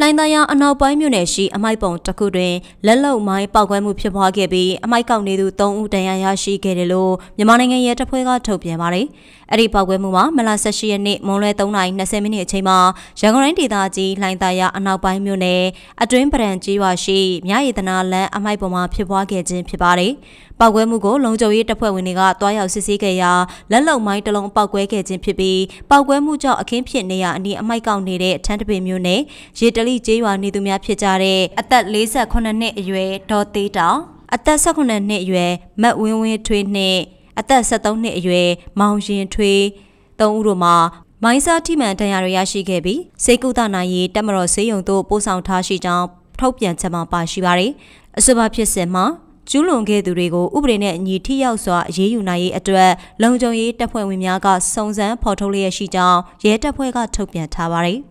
လှိုင်သာယာအနောက်ပိုင်းမြို့နယ်ရှိအမိုက်ပုံတစ်ခုတွင်လက်လုံမိုင်းပောက်ကွဲမှုဖြစ်ပွားခဲ့ပြီးအမိုက်ကောက်နေသူ3ဦးဒဏ်ရာရရှိခဲ့တယ်လို့မြန်မာနိုင်ငံရဲတပ်ဖွဲ့ကထုတ်ပြန်ပါတယ်။အဲ့ဒီပောက်ကွဲမှုမှာမလ18ရက်နေ့မွန်လွဲ3:20မိနစ်အချိန်မှာရန်ကုန်တိုင်းဒေသကြီးလှိုင်သာယာအနောက်ပိုင်းမြို့နယ်အတွင်းပရန်ကြီးရွာရှိမြရည်တနာလမ်းအမိုက်ပုံမှာဖြစ်ပွားခဲ့ခြင်းဖြစ်ပါတယ်။ပောက်ကွဲမှုကိုလုံခြုံရေးတပ်ဖွဲ့ဝင်တွေကတွားရောက်စစ်ဆေးခဲ့ရာလက်လုံမိုင်းတစ်လုံးပောက်ကွဲခဲ့ခြင်းဖြစ်ပြီးပောက်ကွဲမှုကြောင့်အခင်းဖြစ်နေရအနီးအမိုက်ကောက်နေတဲ့ထန်းတပင်မြို့နယ်ရေတလိကျေးရွာနေသူများဖြစ်ကြတဲ့အသက်48နှစ်အရွယ်ဒေါ်သေးတောင်အသက်18နှစ်အရွယ်မတ်ဝင်းဝင်းထွေးနှင့်အသက်73နှစ်အရွယ်မောင်ရင်ထွေးသုံးဦးတို့မှာမိုင်းစားထိမှန်ဒဏ်ရာတွေရရှိခဲ့ပြီးစေကုသနာရေးတက်မတော်ဆေးရုံသို့ပို့ဆောင်ထားရှိကြောင်းထုတ်ပြန်ချက်မှာပါရှိပါတယ်။အဆိုပါဖြစ်စဉ်မှာကျူးလွန်ခဲ့သူတွေကိုဥပဒေနဲ့အညီထိရောက်စွာအရေးယူနိုင်ရေးအတွက်လုံခြုံရေးတပ်ဖွဲ့ဝင်များကစုံစမ်းဖော်ထုတ်လျက်ရှိကြောင်းရဲတပ်ဖွဲ့ကထုတ်ပြန်ထားပါတယ်။